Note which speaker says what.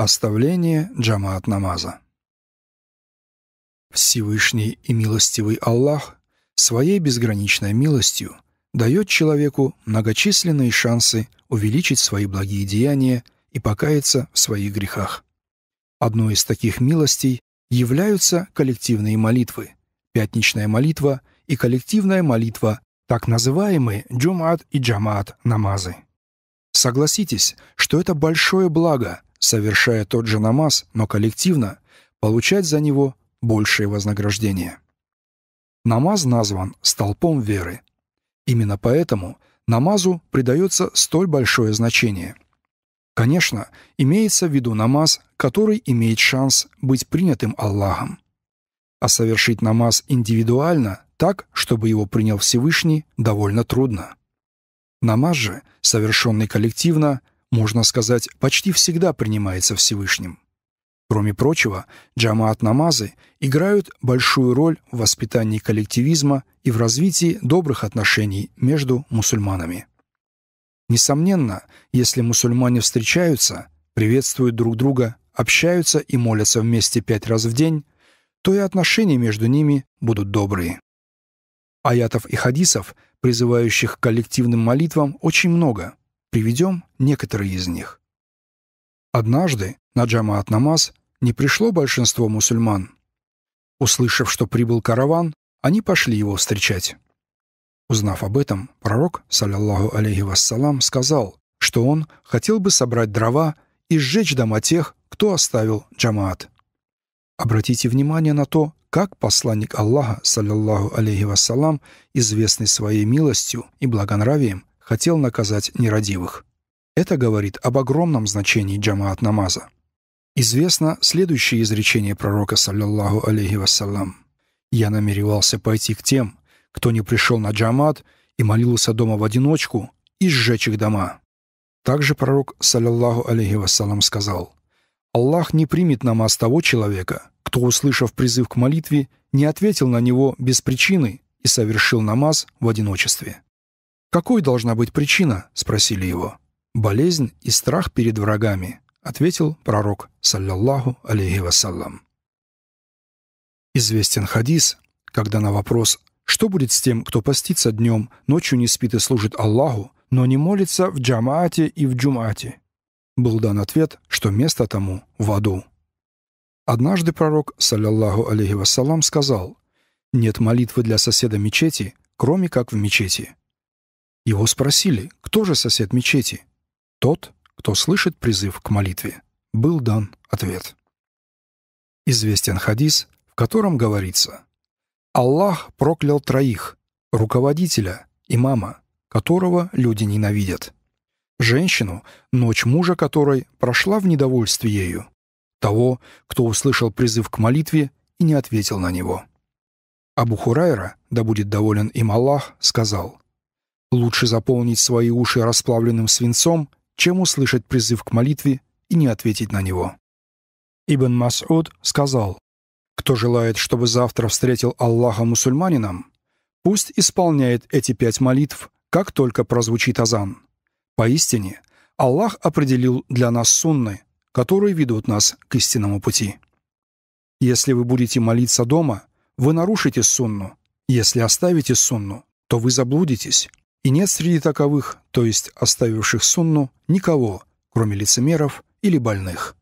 Speaker 1: Оставление джама от намаза. Всевышний и милостивый Аллах своей безграничной милостью дает человеку многочисленные шансы увеличить свои благие деяния и покаяться в своих грехах. Одной из таких милостей являются коллективные молитвы, пятничная молитва и коллективная молитва, так называемые джумат и джамат намазы. Согласитесь, что это большое благо – совершая тот же намаз, но коллективно, получать за него большее вознаграждение. Намаз назван столпом веры. Именно поэтому намазу придается столь большое значение. Конечно, имеется в виду намаз, который имеет шанс быть принятым Аллахом. А совершить намаз индивидуально, так, чтобы его принял Всевышний, довольно трудно. Намаз же, совершенный коллективно, можно сказать, почти всегда принимается Всевышним. Кроме прочего, джамаат-намазы играют большую роль в воспитании коллективизма и в развитии добрых отношений между мусульманами. Несомненно, если мусульмане встречаются, приветствуют друг друга, общаются и молятся вместе пять раз в день, то и отношения между ними будут добрые. Аятов и хадисов, призывающих к коллективным молитвам, очень много. Приведем некоторые из них. Однажды на Джамаат-Намаз не пришло большинство мусульман. Услышав, что прибыл караван, они пошли его встречать. Узнав об этом, пророк, саллиллаху алейхи вассалам, сказал, что он хотел бы собрать дрова и сжечь дома тех, кто оставил джамаат. Обратите внимание на то, как посланник Аллаха, саллиллаху алейхи вассалам, известный своей милостью и благонравием, хотел наказать нерадивых. Это говорит об огромном значении джамаат намаза. Известно следующее изречение пророка, саллиллаху алейхи вассалам. «Я намеревался пойти к тем, кто не пришел на джамаат и молился дома в одиночку, и сжечь их дома». Также пророк, саллиллаху алейхи вассалам, сказал, «Аллах не примет намаз того человека, кто, услышав призыв к молитве, не ответил на него без причины и совершил намаз в одиночестве». «Какой должна быть причина?» — спросили его. «Болезнь и страх перед врагами», — ответил пророк, саллиллаху алейхи вассалам. Известен хадис, когда на вопрос «Что будет с тем, кто постится днем, ночью не спит и служит Аллаху, но не молится в джамаате и в джумате?» Был дан ответ, что место тому в аду. Однажды пророк, саллиллаху алейхи вассалам, сказал «Нет молитвы для соседа мечети, кроме как в мечети». Его спросили, кто же сосед мечети? Тот, кто слышит призыв к молитве. Был дан ответ. Известен хадис, в котором говорится «Аллах проклял троих, руководителя, имама, которого люди ненавидят. Женщину, ночь мужа которой прошла в недовольстве ею. Того, кто услышал призыв к молитве и не ответил на него». Абу Хурайра, да будет доволен им Аллах, сказал Лучше заполнить свои уши расплавленным свинцом, чем услышать призыв к молитве и не ответить на него. Ибн Мас'уд сказал, «Кто желает, чтобы завтра встретил Аллаха мусульманином, пусть исполняет эти пять молитв, как только прозвучит азан. Поистине, Аллах определил для нас сунны, которые ведут нас к истинному пути. Если вы будете молиться дома, вы нарушите сунну. Если оставите сунну, то вы заблудитесь. И нет среди таковых, то есть оставивших сунну, никого, кроме лицемеров или больных.